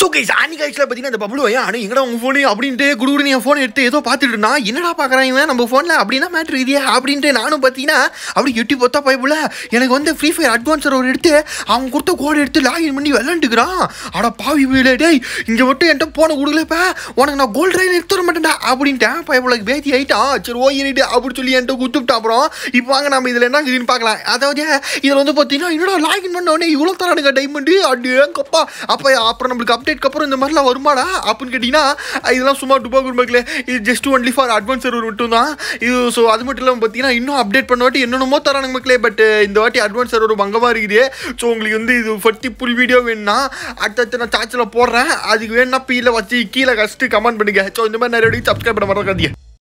so guys அன்னைக்கு ஆக்சுவலாக பார்த்தீங்கன்னா இந்த பப்ளு ஐயா அனு எங்கடா உங்கள் ஃபோனு அப்படின்ட்டு குடு என் ஃபோன் எடுத்து ஏதோ பார்த்துட்டு நான் என்னடா பார்க்குறாங்க நம்ம ஃபோனில் அப்படின்னா மேட்ரு இதே அப்படின்ட்டு நானும் பார்த்தீங்கன்னா அப்படி எட்டி பொத்தா பைப்புல எனக்கு வந்து ஃப்ரீ ஃபயர் அட்வான்ஸர் ஒரு எடுத்து அவங்க கொடுத்த கோடு எடுத்து லாகின் பண்ணி விளாண்டுக்கிறான் அட பாவி வீடு டேய் இங்கே மட்டும் என்கிட்ட போன கொடுக்கலப்பா உனக்கு நான் கோல்டு ரயில் எடுத்து வர மாட்டேன்டா அப்படின்ட்டு பைப்புலக்கு பேத்தி ஆகிட்டான் சரி ஓ ஏறிட்டு அப்படின்னு சொல்லி என்கிட்ட கொடுத்துட்டா அப்புறம் இப்போ வாங்க நம்ம இதில் என்ன இதுன்னு பார்க்கலாம் அதாவது இதில் வந்து பார்த்தீங்கன்னா என்னடா லாகின் பண்ண உடனே இவ்வளோ தரானுங்க டைமண்டு அப்படியே கப்பா அப்போ அப்புறம் நம்மளுக்கு அப்டேட்க்கு அப்புறம் இந்த மாதிரிலாம் வருமாடா அப்படின்னு கேட்டிங்கன்னா இதெல்லாம் சும்மா டுபா குடும்பங்களே இது ஜஸ்ட் ஒன்லி ஃபார் அட்வான்ஸர் ஒரு மட்டும் தான் இது ஸோ அது மட்டும் இல்லாமல் பார்த்தீங்கன்னா இன்னும் அப்டேட் பண்ண வாட்டி என்னென்னமோ தரானுங்க மக்களே பட் இந்த வாட்டி அட்வான்ஸர் ஒரு பங்கமாக இருக்குது ஸோ உங்களுக்கு வந்து இது ஃபர்ட்டி புல் வீடியோ வேணும்னா அடுத்தடுத்து நான் சார்ஜில் போடுறேன் அதுக்கு வேணும்னா பீல வச்சு கீழே கஷ்ட்டு கமெண்ட் பண்ணுங்க ஸோ இந்த மாதிரி நிறைய சப்ஸ்கிரைப் பண்ண மறக்காதீங்க